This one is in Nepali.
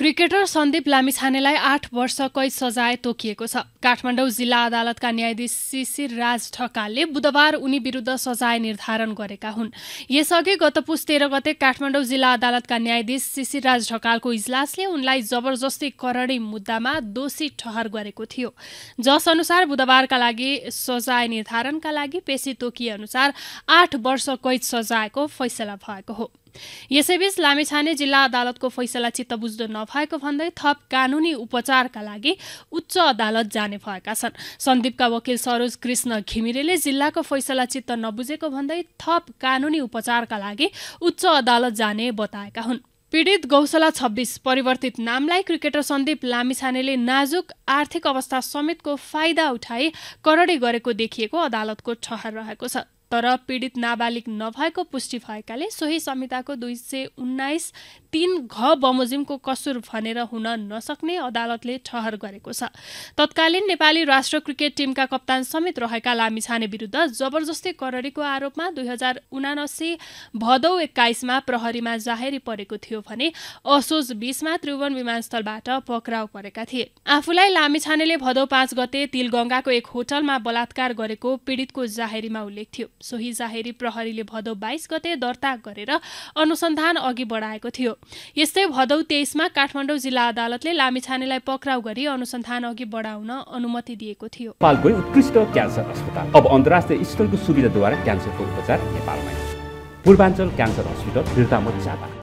क्रिकेटर सन्दीप लामिछानेलाई आठ वर्ष कैद सजाय तोकिएको छ काठमाडौँ जिल्ला अदालतका न्यायाधीश शिशिर राज ठकालले बुधबार उनी विरुद्ध सजाय निर्धारण गरेका हुन् यसअघि गत पुस तेह्र गते काठमाडौँ जिल्ला अदालतका न्यायाधीश शिशिर राज ढकालको इजलासले उनलाई जबरजस्ती करणी मुद्दामा दोषी ठहर गरेको थियो जस अनुसार बुधबारका लागि सजाय निर्धारणका लागि पेशी तोकिएअनुसार आठ वर्ष कैद सजायको फैसला भएको हो यसैबीच लामेछाने जिल्ला अदालतको फैसला चित्त बुझ्दो नभएको भन्दै थप कानुनी उपचारका लागि उच्च अदालत जाने भएका छन् सन्दीपका वकिल सरोज कृष्ण घिमिरेले जिल्लाको फैसला चित्त नबुझेको भन्दै थप कानुनी उपचारका लागि उच्च अदालत जाने बताएका हुन् पीडित गौशाला छब्बिस परिवर्तित नामलाई क्रिकेटर सन्दीप लामिछानेले नाजुक आर्थिक अवस्था समेतको फाइदा उठाई करडी गरेको देखिएको अदालतको ठहर रहेको छ तर पीडित नाबालिग नभएको पुष्टि भएकाले सोही संहिताको दुई सय उन्नाइस तिन घ बमोजिमको कसुर भनेर हुन नसक्ने अदालतले ठहर गरेको छ तत्कालीन नेपाली राष्ट्र क्रिकेट टिमका कप्तान समेत रहेका लामिछाने विरुद्ध जबरजस्ती करडीको आरोपमा दुई हजार उनासी भदौ एक्काइसमा प्रहरीमा जाहेरी परेको थियो भने असोज बीसमा त्रिभुवन विमानस्थलबाट पक्राउ परेका थिए आफूलाई लामिछानेले भदौ पाँच गते तिलगङ्गाको एक होटलमा बलात्कार गरेको पीडितको जाहेरीमा उल्लेख थियो सोही जाहेरी प्रहरीले भदौ बाइस गते दर्ता गरेर अनुसन्धान अघि बढाएको थियो यस्तै भदौ तेइसमा काठमाडौँ जिल्ला अदालतले लामिछानेलाई पक्राउ गरी अनुसन्धान अघि बढाउन अनुमति दिएको थियो नेपालको उत्कृष्ट क्यान्सर अस्पताल अब अन्तर्राष्ट्रिय स्तरको सुविधाद्वारा क्यान्सरको उपचार नेपालमा पूर्वाञ्चल क्यान्सर हस्पिटल